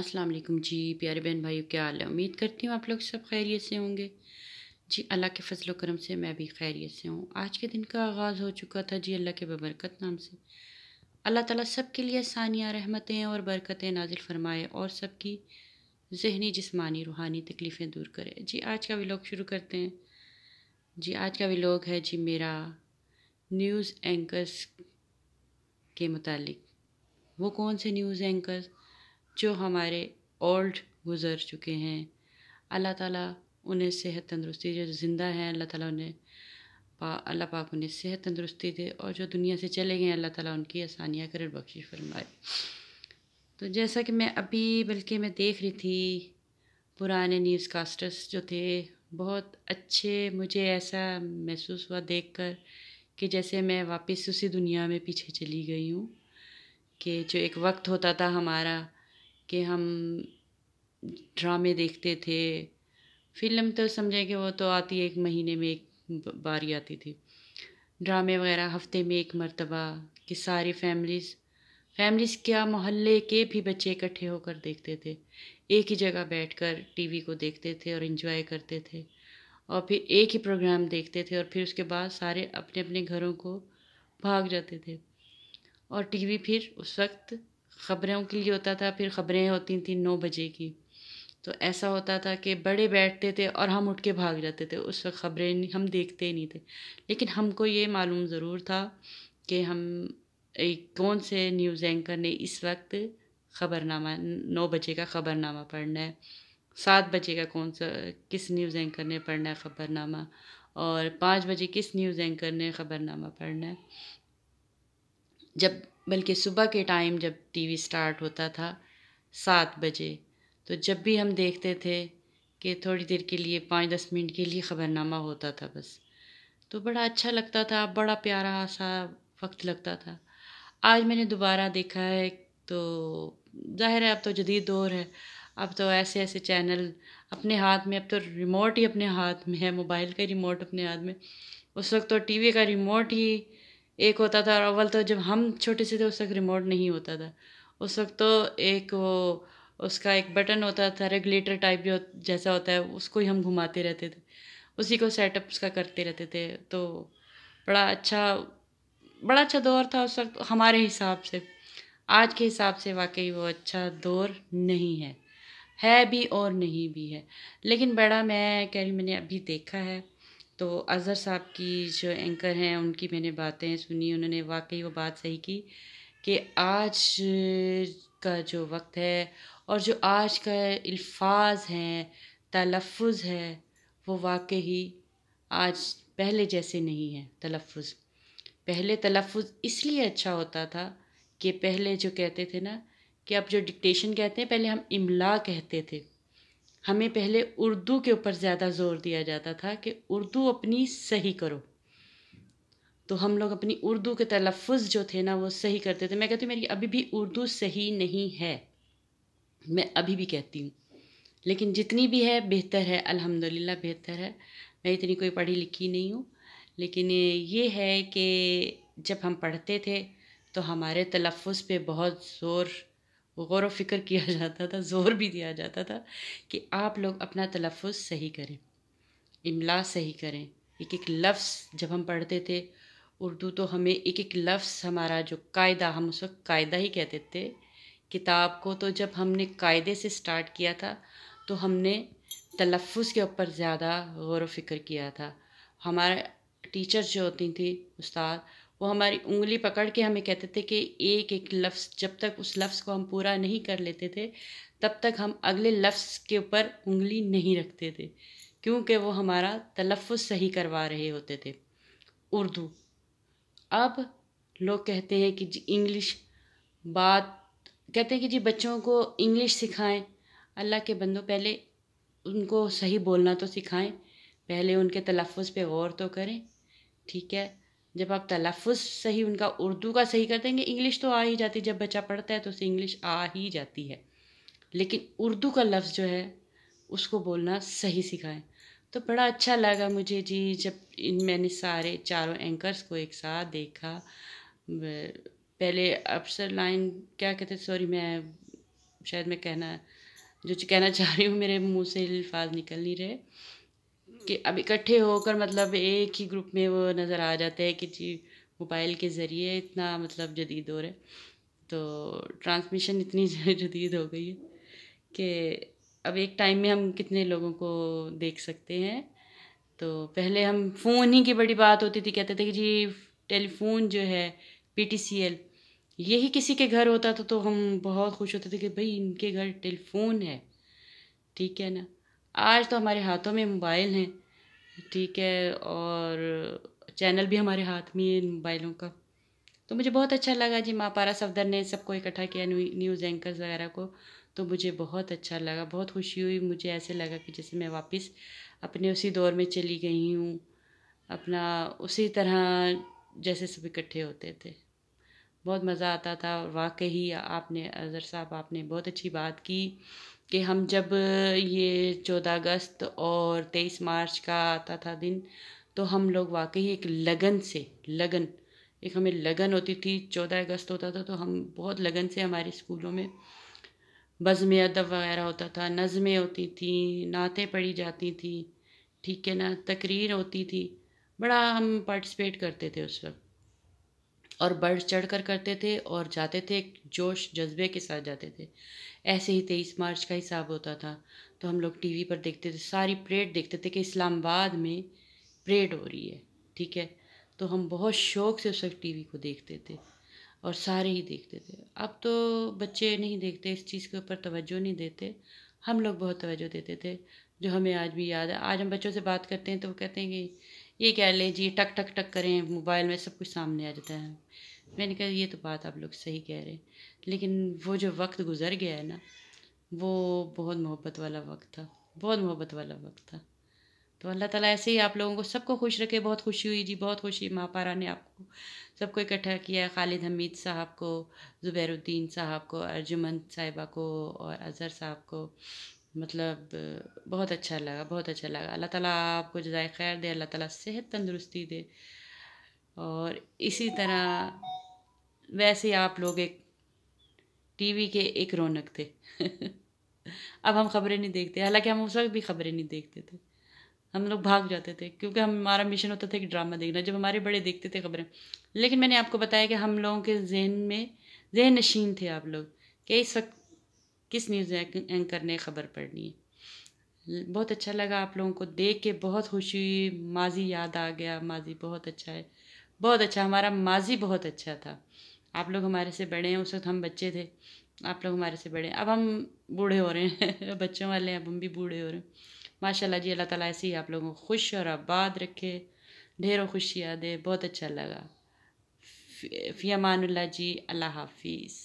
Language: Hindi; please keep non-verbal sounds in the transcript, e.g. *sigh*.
अस्सलाम वालेकुम जी प्यारे बहन भाइयों क्या हाल है उम्मीद करती हूँ आप लोग सब खैरियत से होंगे जी अल्लाह के फजल करम से मैं भी खैरियत से हूँ आज के दिन का आगाज़ हो चुका था जी अल्लाह के बबरकत नाम से अल्लाह ताला सब के लिए सानिया रहमतें और बरकतें नाजिल फरमाए और सबकी जहनी जिसमानी रूहानी तकलीफ़ें दूर करें जी आज का व्लॉग शुरू करते हैं जी आज का व्लॉग है जी मेरा न्यूज़ एंकर्स के मतलब वो कौन से न्यूज़ एंकर्स जो हमारे ओल्ड गुज़र चुके हैं अल्लाह ताला उन्हें सेहत तंदरुस्ती जो ज़िंदा हैं अल्लाह ताला उन्हें पा अल्लाह पाक उन्हें सेहत तंदरुस्ती दे और जो दुनिया से चले गए अल्लाह ताला उनकी आसानियाँ कर बख्शिश फरमाए तो जैसा कि मैं अभी बल्कि मैं देख रही थी पुराने न्यूज़ कास्टर्स जो थे बहुत अच्छे मुझे ऐसा महसूस हुआ कर कि जैसे मैं वापस उसी दुनिया में पीछे चली गई हूँ कि जो एक वक्त होता था हमारा कि हम ड्रामे देखते थे फिल्म तो समझे कि वो तो आती एक महीने में एक बारी आती थी ड्रामे वगैरह हफ्ते में एक मरतबा कि सारी फैमिलीज़ फैमिलीज़ क्या मोहल्ले के भी बच्चे इकट्ठे होकर देखते थे एक ही जगह बैठकर टीवी को देखते थे और इन्जॉय करते थे और फिर एक ही प्रोग्राम देखते थे और फिर उसके बाद सारे अपने अपने घरों को भाग जाते थे और टीवी फिर उस वक्त ख़बरों के लिए होता था फिर ख़बरें होती थी नौ बजे की तो ऐसा होता था कि बड़े बैठते थे और हम उठ के भाग जाते थे उस वक्त ख़बरें हम देखते ही नहीं थे लेकिन हमको ये मालूम ज़रूर था कि हम एक कौन से न्यूज़ एंकर ने इस वक्त ख़बरनामा नौ बजे का ख़बरनामा पढ़ना है सात बजे का कौन सा किस न्यूज़ एंकर ने पढ़ना है ख़बरनामा और पाँच बजे किस न्यूज़ एंकर ने ख़बरनामा पढ़ना है जब बल्कि सुबह के टाइम जब टीवी स्टार्ट होता था सात बजे तो जब भी हम देखते थे कि थोड़ी देर के लिए पाँच दस मिनट के लिए ख़बरनामा होता था बस तो बड़ा अच्छा लगता था बड़ा प्यारा सा वक्त लगता था आज मैंने दोबारा देखा है तो जाहिर है अब तो जदीद दौर है अब तो ऐसे ऐसे चैनल अपने हाथ में अब तो रिमोट ही अपने हाथ में है मोबाइल का रिमोट अपने हाथ में उस वक्त तो टीवी का रिमोट ही एक होता था और अव्वल तो जब हम छोटे से थे उस वक्त रिमोट नहीं होता था उस वक्त तो एक वो उसका एक बटन होता था रेगुलेटर टाइप जो जैसा होता है उसको ही हम घुमाते रहते थे उसी को सेटअप उसका करते रहते थे तो बड़ा अच्छा बड़ा अच्छा दौर था उस वक्त हमारे हिसाब से आज के हिसाब से वाकई वो अच्छा दौर नहीं है है भी और नहीं भी है लेकिन बड़ा मैं कह रही मैंने अभी देखा है तो अज़हर साहब की जो एंकर हैं उनकी मैंने बातें सुनी उन्होंने वाकई वो बात सही की कि आज का जो वक्त है और जो आज का अल्फाज हैं तलफ़ है वो वाकई आज पहले जैसे नहीं है तलफ़ पहले तलफ़ इसलिए अच्छा होता था कि पहले जो कहते थे ना कि अब जो डिक्टेशन कहते हैं पहले हम इमला कहते थे हमें पहले उर्दू के ऊपर ज़्यादा ज़ोर दिया जाता था कि उर्दू अपनी सही करो तो हम लोग अपनी उर्दू के तलफ़ जो थे ना वो सही करते थे मैं कहती हूँ मेरी अभी भी उर्दू सही नहीं है मैं अभी भी कहती हूँ लेकिन जितनी भी है बेहतर है अल्हम्दुलिल्लाह बेहतर है मैं इतनी कोई पढ़ी लिखी नहीं हूँ लेकिन ये है कि जब हम पढ़ते थे तो हमारे तलफ़ पे बहुत ज़ोर गौर व फिक्र किया *laughs* जाता था ज़ोर भी दिया जाता था कि आप लोग अपना तलफ़ सही करें इमला सही करें एक एक लफ्ज़ जब हम पढ़ते थे उर्दू तो हमें एक एक लफ्ज़ हमारा जो कायदा हम उस वक्त कायदा ही कहते थे किताब को तो जब हमने कायदे से स्टार्ट किया था तो हमने तलफ़ के ऊपर ज़्यादा गौर व फिक्र किया था हमारे टीचर्स जो होती थी उस्ताद वो हमारी उंगली पकड़ के हमें कहते थे कि एक एक लफ्ज़ जब तक उस लफ्ज़ को हम पूरा नहीं कर लेते थे तब तक हम अगले लफ्ज़ के ऊपर उंगली नहीं रखते थे क्योंकि वो हमारा तलफ़ सही करवा रहे होते थे उर्दू अब लोग कहते हैं कि जी इंग्लिश बात कहते हैं कि जी बच्चों को इंग्लिश सिखाएं अल्लाह के बंदों पहले उनको सही बोलना तो सिखाएं पहले उनके तलफ़ पे गौर तो करें ठीक है जब आप तलफ़ सही उनका उर्दू का सही कर देंगे इंग्लिश तो आ ही जाती है जब बच्चा पढ़ता है तो उसे इंग्लिश आ ही जाती है लेकिन उर्दू का लफ्ज़ जो है उसको बोलना सही सिखाएं तो बड़ा अच्छा लगा मुझे जी जब इन मैंने सारे चारों एंकर्स को एक साथ देखा पहले अफसर लाइन क्या कहते सॉरी मैं शायद मैं कहना जो कहना चाह रही हूँ मेरे मुँह से अल्फाज निकल नहीं रहे कि अब इकट्ठे होकर मतलब एक ही ग्रुप में वो नज़र आ जाते हैं कि जी मोबाइल के ज़रिए इतना मतलब जदीद रहा है तो ट्रांसमिशन इतनी *laughs* जदीद हो गई है कि अब एक टाइम में हम कितने लोगों को देख सकते हैं तो पहले हम फ़ोन ही की बड़ी बात होती थी कहते थे कि जी टेलीफोन जो है पीटीसीएल यही किसी के घर होता था तो हम बहुत खुश होते थे कि भाई इनके घर टेलीफोन है ठीक है ना आज तो हमारे हाथों में मोबाइल हैं ठीक है और चैनल भी हमारे हाथ में है मोबाइलों का तो मुझे बहुत अच्छा लगा जी माँ पारा सफदर ने सबको इकट्ठा किया न्यूज़ एंकर्स वगैरह को तो मुझे बहुत अच्छा लगा बहुत खुशी हुई मुझे ऐसे लगा कि जैसे मैं वापस अपने उसी दौर में चली गई हूँ अपना उसी तरह जैसे सब इकट्ठे होते थे बहुत मज़ा आता था वाकई आपने अजहर साहब आपने बहुत अच्छी बात की कि हम जब ये चौदह अगस्त और तेईस मार्च का आता था दिन तो हम लोग वाकई एक लगन से लगन एक हमें लगन होती थी चौदह अगस्त होता था तो हम बहुत लगन से हमारे स्कूलों में बज़म अदब वगैरह होता था नज़में होती थी नातें पढ़ी जाती थी ठीक है ना तकरीर होती थी बड़ा हम पार्टिसिपेट करते थे उस वक्त और बढ़ चढ़ कर करते थे और जाते थे एक जोश जज्बे के साथ जाते थे ऐसे ही तेईस मार्च का हिसाब होता था तो हम लोग टीवी पर देखते थे सारी परेड देखते थे कि इस्लामाबाद में परेड हो रही है ठीक है तो हम बहुत शौक़ से उस वक्त टी को देखते थे और सारे ही देखते थे अब तो बच्चे नहीं देखते इस चीज़ के ऊपर तवज्जो नहीं देते हम लोग बहुत तवज्जो देते थे जो हमें आज भी याद है आज हम बच्चों से बात करते हैं तो वो कहते हैं कि ये कह लें जी टक टक टक करें मोबाइल में सब कुछ सामने आ जाता है मैंने कहा ये तो बात आप लोग सही कह रहे हैं लेकिन वो जो वक्त गुजर गया है ना वो बहुत मोहब्बत वाला वक्त था बहुत मोहब्बत वाला वक्त था तो अल्लाह ताला ऐसे ही आप लोगों को सबको खुश रखे बहुत खुशी हुई जी बहुत खुशी माँ पारा ने आपको सबको इकट्ठा किया खालिद हमीद साहब को ज़ुबैरुद्दीन साहब को अर्जुमन साहिबा को और अज़हर साहब को मतलब बहुत अच्छा लगा बहुत अच्छा लगा अल्लाह ताला आपको जजाय खैर दे अल्लाह ताला सेहत तंदुरुस्ती दे और इसी तरह वैसे आप लोग एक टीवी के एक रौनक थे *laughs* अब हम खबरें नहीं देखते हालांकि हम उस वक्त भी खबरें नहीं देखते थे हम लोग भाग जाते थे क्योंकि हमारा मिशन होता था कि ड्रामा देखना जब हमारे बड़े देखते थे खबरें लेकिन मैंने आपको बताया कि हम लोगों के जहन में जहन नशीन थे आप लोग कि इस वक्त किस न्यूज़ एंकर ने ख़बर पढ़नी बहुत अच्छा लगा आप लोगों को देख के बहुत खुशी हुई माजी याद आ गया माजी बहुत अच्छा है बहुत अच्छा हमारा माजी बहुत अच्छा था आप लोग हमारे से बड़े हैं उस वक्त हम बच्चे थे आप लोग हमारे से बड़े अब हम बूढ़े हो रहे हैं *laughs* बच्चों वाले हैं अब हम भी बूढ़े हो रहे हैं माशाल्लाह जी अल्लाह ताला ऐसे ही आप लोगों को खुश और आबाद रखे ढेरों खुशियाँ दे बहुत अच्छा लगा फ़ियामानुल्ला जी अल्लाह हाफिज़